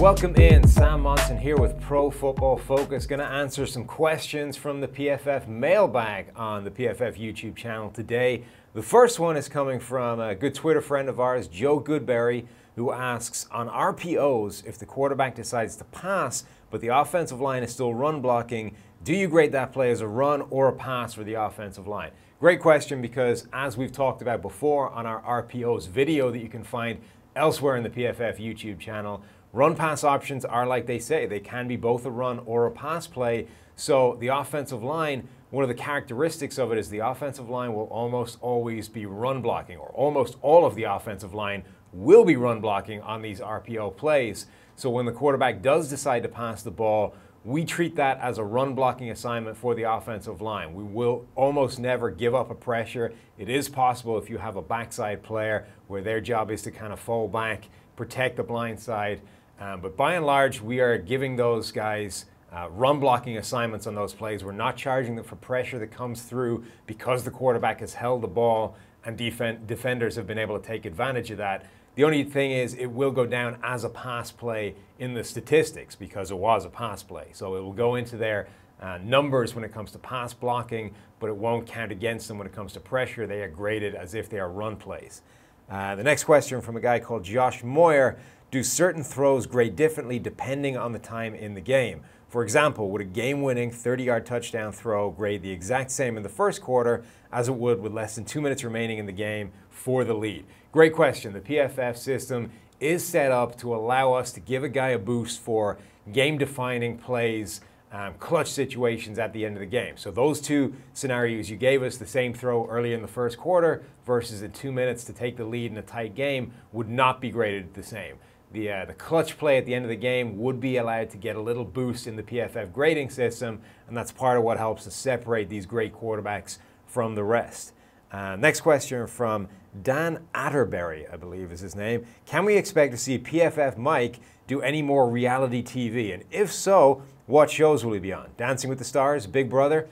Welcome in, Sam Monson here with Pro Football Focus. Going to answer some questions from the PFF mailbag on the PFF YouTube channel today. The first one is coming from a good Twitter friend of ours, Joe Goodberry, who asks on RPOs if the quarterback decides to pass, but the offensive line is still run blocking, do you grade that play as a run or a pass for the offensive line? Great question because, as we've talked about before on our RPOs video that you can find elsewhere in the PFF YouTube channel, Run pass options are like they say, they can be both a run or a pass play. So the offensive line, one of the characteristics of it is the offensive line will almost always be run blocking, or almost all of the offensive line will be run blocking on these RPO plays. So when the quarterback does decide to pass the ball, we treat that as a run blocking assignment for the offensive line. We will almost never give up a pressure. It is possible if you have a backside player where their job is to kind of fall back, protect the blind side, um, but by and large, we are giving those guys uh, run blocking assignments on those plays. We're not charging them for pressure that comes through because the quarterback has held the ball and defend, defenders have been able to take advantage of that. The only thing is, it will go down as a pass play in the statistics because it was a pass play. So it will go into their uh, numbers when it comes to pass blocking, but it won't count against them when it comes to pressure. They are graded as if they are run plays. Uh, the next question from a guy called Josh Moyer Do certain throws grade differently depending on the time in the game? For example, would a game winning 30 yard touchdown throw grade the exact same in the first quarter as it would with less than two minutes remaining in the game for the lead? Great question. The PFF system is set up to allow us to give a guy a boost for game defining plays um, clutch situations at the end of the game. So those two scenarios you gave us, the same throw early in the first quarter versus the two minutes to take the lead in a tight game, would not be graded the same. The, uh, the clutch play at the end of the game would be allowed to get a little boost in the PFF grading system, and that's part of what helps to separate these great quarterbacks from the rest. Uh, next question from Dan Atterbury, I believe is his name. Can we expect to see PFF Mike do any more reality TV? And if so, what shows will he be on? Dancing with the Stars, Big Brother?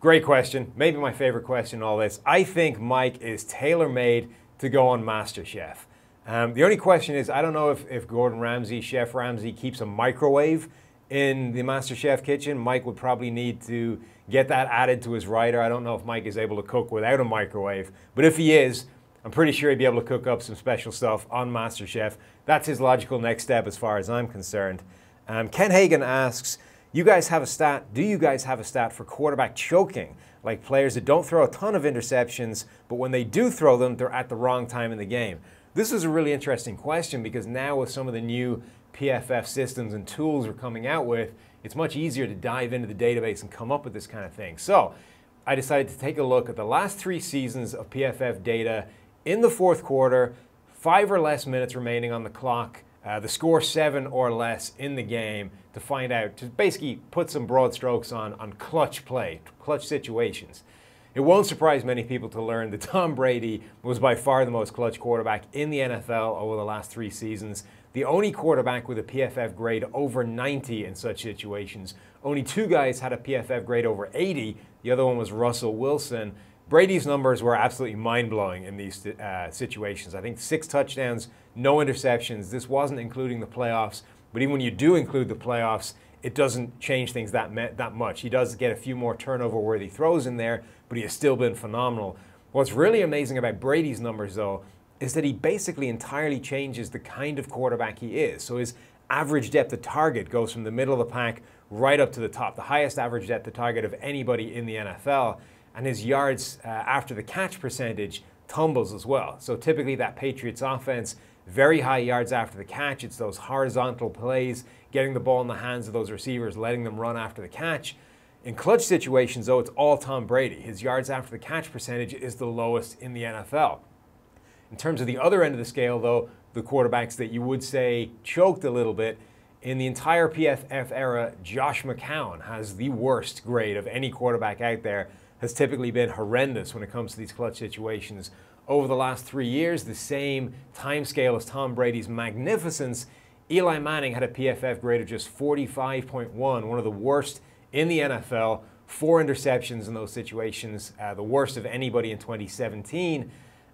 Great question. Maybe my favorite question in all this. I think Mike is tailor made to go on MasterChef. Um, the only question is I don't know if, if Gordon Ramsay, Chef Ramsay, keeps a microwave in the Master Chef kitchen. Mike would probably need to get that added to his rider. I don't know if Mike is able to cook without a microwave, but if he is, I'm pretty sure he'd be able to cook up some special stuff on Master Chef. That's his logical next step as far as I'm concerned. Um, Ken Hagen asks, you guys have a stat, do you guys have a stat for quarterback choking? Like players that don't throw a ton of interceptions, but when they do throw them, they're at the wrong time in the game. This is a really interesting question because now with some of the new PFF systems and tools we're coming out with, it's much easier to dive into the database and come up with this kind of thing. So I decided to take a look at the last three seasons of PFF data in the fourth quarter, five or less minutes remaining on the clock, uh, the score seven or less in the game to find out, to basically put some broad strokes on, on clutch play, clutch situations. It won't surprise many people to learn that Tom Brady was by far the most clutch quarterback in the NFL over the last three seasons. The only quarterback with a PFF grade over 90 in such situations. Only two guys had a PFF grade over 80. The other one was Russell Wilson. Brady's numbers were absolutely mind blowing in these uh, situations. I think six touchdowns, no interceptions. This wasn't including the playoffs, but even when you do include the playoffs, it doesn't change things that that much. He does get a few more turnover-worthy throws in there, but he has still been phenomenal. What's really amazing about Brady's numbers, though, is that he basically entirely changes the kind of quarterback he is. So his average depth of target goes from the middle of the pack right up to the top, the highest average depth of target of anybody in the NFL. And his yards uh, after the catch percentage tumbles as well. So typically, that Patriots offense very high yards after the catch. It's those horizontal plays, getting the ball in the hands of those receivers, letting them run after the catch. In clutch situations, though, it's all Tom Brady. His yards after the catch percentage is the lowest in the NFL. In terms of the other end of the scale, though, the quarterbacks that you would say choked a little bit, in the entire PFF era, Josh McCown has the worst grade of any quarterback out there has typically been horrendous when it comes to these clutch situations. Over the last three years, the same timescale as Tom Brady's magnificence, Eli Manning had a PFF grade of just 45.1, one of the worst in the NFL. Four interceptions in those situations, uh, the worst of anybody in 2017.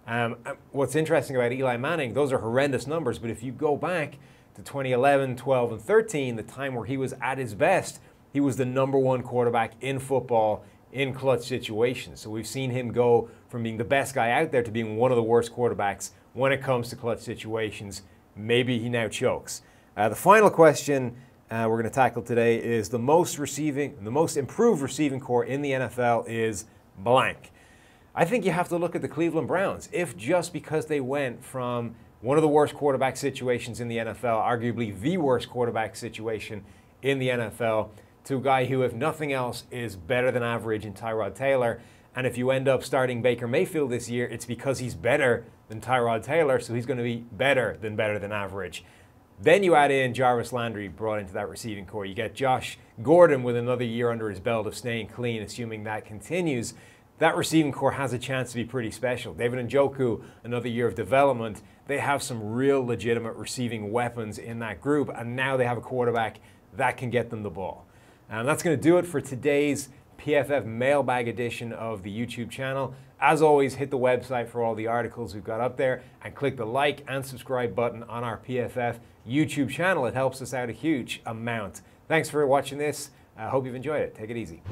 Um, uh, what's interesting about Eli Manning, those are horrendous numbers, but if you go back to 2011, 12, and 13, the time where he was at his best, he was the number one quarterback in football in clutch situations. So we've seen him go from being the best guy out there to being one of the worst quarterbacks when it comes to clutch situations. Maybe he now chokes. Uh, the final question uh, we're going to tackle today is the most receiving, the most improved receiving core in the NFL is blank. I think you have to look at the Cleveland Browns. If just because they went from one of the worst quarterback situations in the NFL, arguably the worst quarterback situation in the NFL, to a guy who, if nothing else, is better than average in Tyrod Taylor. And if you end up starting Baker Mayfield this year, it's because he's better than Tyrod Taylor, so he's going to be better than better than average. Then you add in Jarvis Landry brought into that receiving core. You get Josh Gordon with another year under his belt of staying clean, assuming that continues. That receiving core has a chance to be pretty special. David and Joku, another year of development. They have some real legitimate receiving weapons in that group, and now they have a quarterback that can get them the ball. And that's going to do it for today's PFF mailbag edition of the YouTube channel. As always, hit the website for all the articles we've got up there and click the like and subscribe button on our PFF YouTube channel. It helps us out a huge amount. Thanks for watching this. I hope you've enjoyed it. Take it easy.